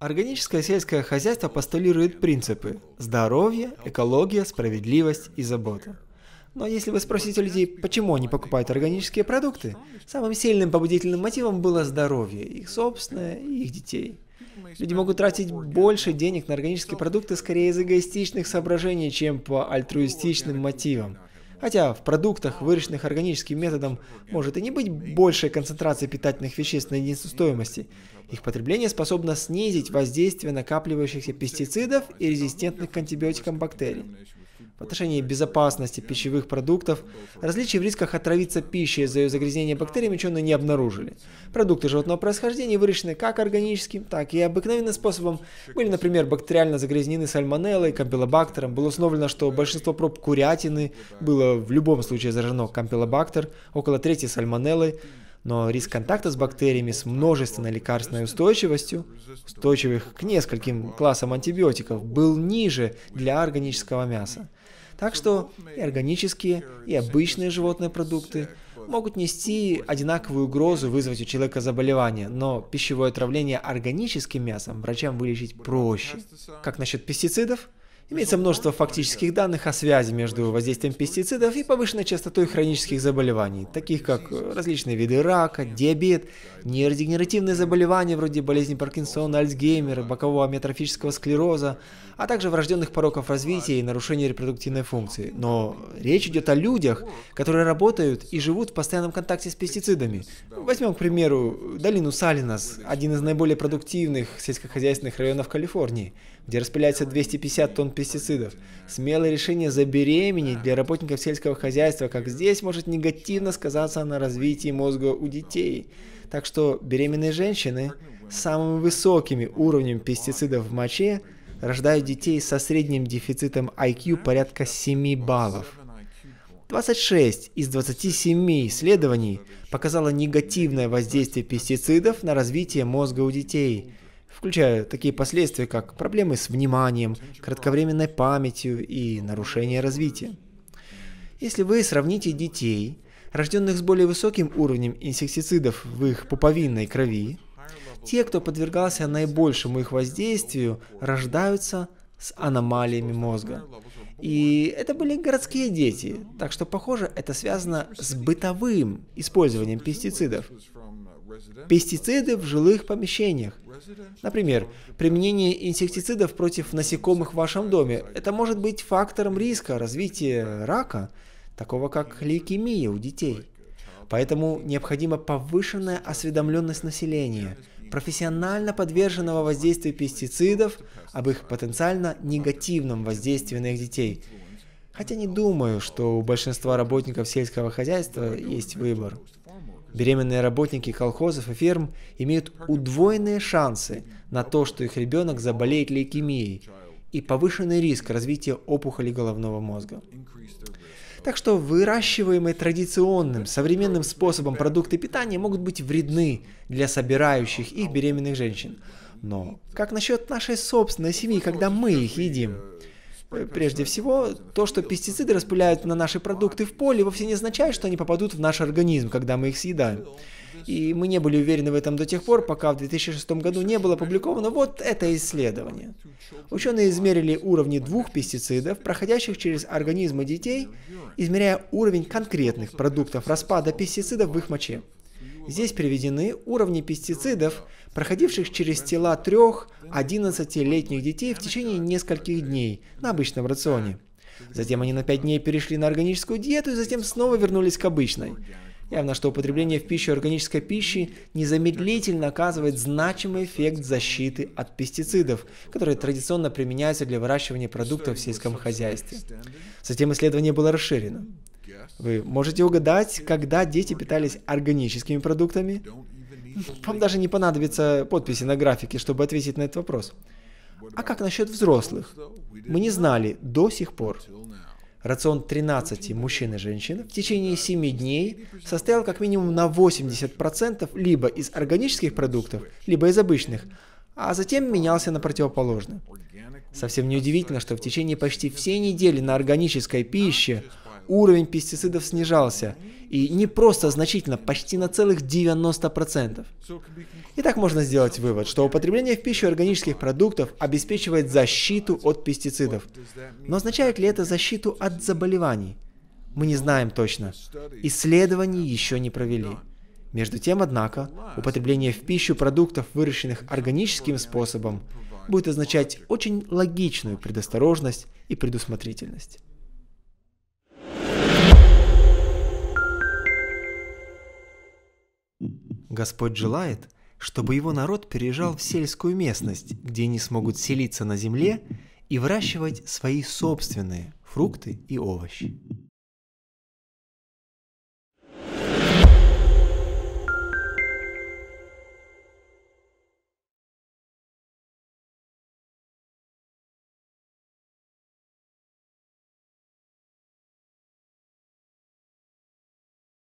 Органическое сельское хозяйство постулирует принципы – здоровье, экология, справедливость и забота. Но если вы спросите людей, почему они покупают органические продукты, самым сильным побудительным мотивом было здоровье, их собственное и их детей. Люди могут тратить больше денег на органические продукты скорее из эгоистичных соображений, чем по альтруистичным мотивам – Хотя в продуктах, выращенных органическим методом, может и не быть большей концентрации питательных веществ на единицу стоимости. Их потребление способно снизить воздействие накапливающихся пестицидов и резистентных к антибиотикам бактерий в отношении безопасности пищевых продуктов. Различий в рисках отравиться пищей из-за ее загрязнения бактериями ученые не обнаружили. Продукты животного происхождения выращены как органическим, так и обыкновенным способом. Были, например, бактериально загрязнены сальмонеллой, кампилобактером. Было установлено, что большинство проб курятины было в любом случае заражено кампилобактер, около трети сальмонеллой но риск контакта с бактериями с множественной лекарственной устойчивостью, устойчивых к нескольким классам антибиотиков, был ниже для органического мяса. Так что и органические, и обычные животные продукты могут нести одинаковую угрозу вызвать у человека заболевание, но пищевое отравление органическим мясом врачам вылечить проще. Как насчет пестицидов? Имеется множество фактических данных о связи между воздействием пестицидов и повышенной частотой хронических заболеваний, таких как э, различные виды рака, диабет, нейродегенеративные заболевания вроде болезни Паркинсона, Альцгеймера, бокового амиотрофического склероза, а также врожденных пороков развития и нарушений репродуктивной функции. Но речь идет о людях, которые работают и живут в постоянном контакте с пестицидами. Возьмем, к примеру, долину Салинас, один из наиболее продуктивных сельскохозяйственных районов Калифорнии, где распыляется 250 тонн пестицидов. Смелое решение забеременеть для работников сельского хозяйства, как здесь, может негативно сказаться на развитии мозга у детей. Так что беременные женщины с самыми высокими уровнем пестицидов в моче рождают детей со средним дефицитом IQ порядка 7 баллов. 26 из 27 исследований показало негативное воздействие пестицидов на развитие мозга у детей включая такие последствия, как проблемы с вниманием, кратковременной памятью и нарушение развития. Если вы сравните детей, рожденных с более высоким уровнем инсектицидов в их пуповинной крови, те, кто подвергался наибольшему их воздействию, рождаются с аномалиями мозга. И это были городские дети, так что, похоже, это связано с бытовым использованием пестицидов пестициды в жилых помещениях. Например, применение инсектицидов против насекомых в вашем доме – это может быть фактором риска развития рака, такого как лейкемия у детей. Поэтому необходима повышенная осведомленность населения, профессионально подверженного воздействию пестицидов, об их потенциально негативном воздействии на их детей. Хотя не думаю, что у большинства работников сельского хозяйства есть выбор. Беременные работники колхозов и ферм имеют удвоенные шансы на то, что их ребенок заболеет лейкемией и повышенный риск развития опухоли головного мозга. Так что выращиваемые традиционным, современным способом продукты питания могут быть вредны для собирающих их беременных женщин. Но как насчет нашей собственной семьи, когда мы их едим? Э, прежде всего, то, что пестициды распыляют на наши продукты в поле, вовсе не означает, что они попадут в наш организм, когда мы их съедаем. И мы не были уверены в этом до тех пор, пока в 2006 году не было опубликовано вот это исследование. Ученые измерили уровни двух пестицидов, проходящих через организмы детей, измеряя уровень конкретных продуктов распада пестицидов в их моче. Здесь приведены уровни пестицидов, проходивших через тела трех 11-летних детей в течение нескольких дней на обычном рационе. Затем они на 5 дней перешли на органическую диету и затем снова вернулись к обычной. Явно, что употребление в пищу органической пищи незамедлительно оказывает значимый эффект защиты от пестицидов, которые традиционно применяются для выращивания продуктов в сельском хозяйстве. Затем исследование было расширено. Вы можете угадать, когда дети питались органическими продуктами? Вам даже не понадобится подписи на графике, чтобы ответить на этот вопрос. А как насчет взрослых? Мы не знали до сих пор. Рацион 13 мужчин и женщин в течение 7 дней состоял как минимум на 80% либо из органических продуктов, либо из обычных, а затем менялся на противоположное. Совсем неудивительно, что в течение почти всей недели на органической пище уровень пестицидов снижался. И не просто значительно, почти на целых 90%. Итак, можно сделать вывод, что употребление в пищу органических продуктов обеспечивает защиту от пестицидов. Но означает ли это защиту от заболеваний? Мы не знаем точно. Исследований еще не провели. Между тем, однако, употребление в пищу продуктов, выращенных органическим способом, будет означать очень логичную предосторожность и предусмотрительность. Господь желает, чтобы его народ переезжал в сельскую местность, где они смогут селиться на земле и выращивать свои собственные фрукты и овощи.